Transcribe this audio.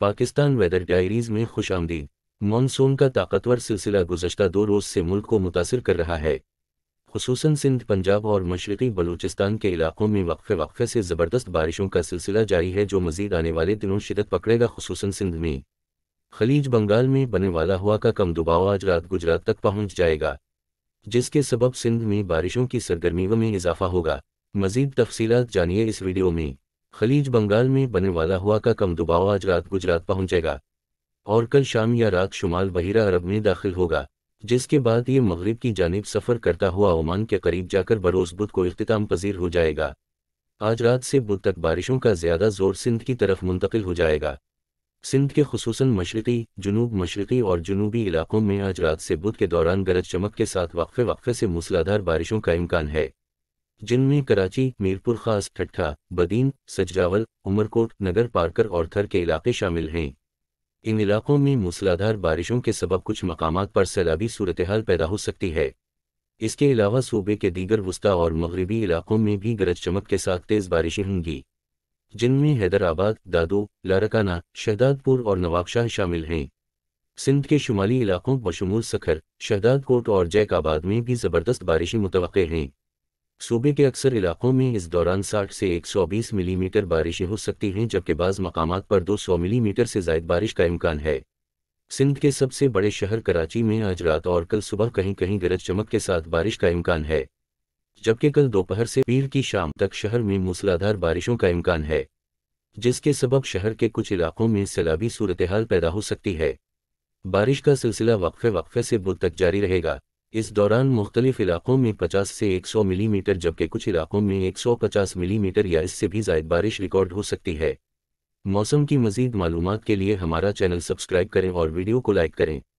Pakistan weather diaries में खुश आमदी monsoon का ताकतवर सिलसिला गुजशत दो रोज़ से मुल्क को मुतासर कर रहा है खसूस सिंध पंजाब और मशरक़ी बलूचिस्तान के इलाकों में वक्फे वक्फे से ज़बरदस्त बारिशों का सिलसिला जारी है जो मजीद आने वाले दिनों शिदत पकड़ेगा खसूस सिंध में खलीज बंगाल में बने वाला हुआ का कम दबाव आज रात गुजरात तक पहुंच जाएगा जिसके सबब सिंध में बारिशों की सरगर्मियों में इजाफा होगा मजीद तफसीत जानिए इस वीडियो में खलीज बंगाल में बने वाला हुआ का कम दबाव आज रात गुजरात पहुंचेगा और कल शाम या रात शुमाल बहिरा अरब में दाखिल होगा जिसके बाद ये मगरब की जानब सफ़र करता हुआ ओमान के करीब जाकर बरोस बुध को अख्ताम पजीर हो जाएगा आज रात से बुध तक बारिशों का ज़्यादा जोर सिंध की तरफ मुंतकिल हो जाएगा सिंध के खसूस मशरक़ी जनूब मशरक़ी और जनूबी इलाकों में आज रात से बुध के दौरान गरज चमक के साथ वक्फे वक्फे से मूसलाधार बारिशों का इम्कान है जिनमें कराची मीरपुर खास ठट्ठा बदीन सजरावल उमरकोट नगर पार्कर और थर के इलाके शामिल हैं इन इलाकों में मूसलाधार बारिशों के सबब कुछ मकाम पर सैलाबी सूरतहाल पैदा हो सकती है इसके अलावा सूबे के दीगर वस्ता और मगरबी इलाकों में भी गरज चमक के साथ तेज़ बारिशें होंगी जिनमें हैदराबाद दादो लारकाना शहदादपुर और नवाबशाह शामिल हैं सिंध के शुमाली इलाकों बशमूल सखर शहदादकोट और जैकाबाद में भी ज़बरदस्त बारिशें मुतवे हैं सूबे के अक्सर इलाकों में इस दौरान 60 से 120 मिलीमीटर बारिशें हो सकती हैं जबकि बाज़ मकाम पर 200 मिलीमीटर से जायद बारिश का इम्कान है सिंध के सबसे बड़े शहर कराची में आज रात और कल सुबह कहीं कहीं गरज चमक के साथ बारिश का इम्कान है जबकि कल दोपहर से पीर की शाम तक शहर में मूसलाधार बारिशों का इम्कान है जिसके सबब शहर के कुछ इलाकों में सैलाबी सूरत पैदा हो सकती है बारिश का सिलसिला वक्फे वक्फे से बुध तक जारी रहेगा इस दौरान मुख्तलिफ इलाकों में 50 से 100 मिलीमीटर जबकि कुछ इलाकों में 150 मिलीमीटर या इससे भी जायद बारिश रिकॉर्ड हो सकती है मौसम की मजीद मालूम के लिए हमारा चैनल सब्सक्राइब करें और वीडियो को लाइक करें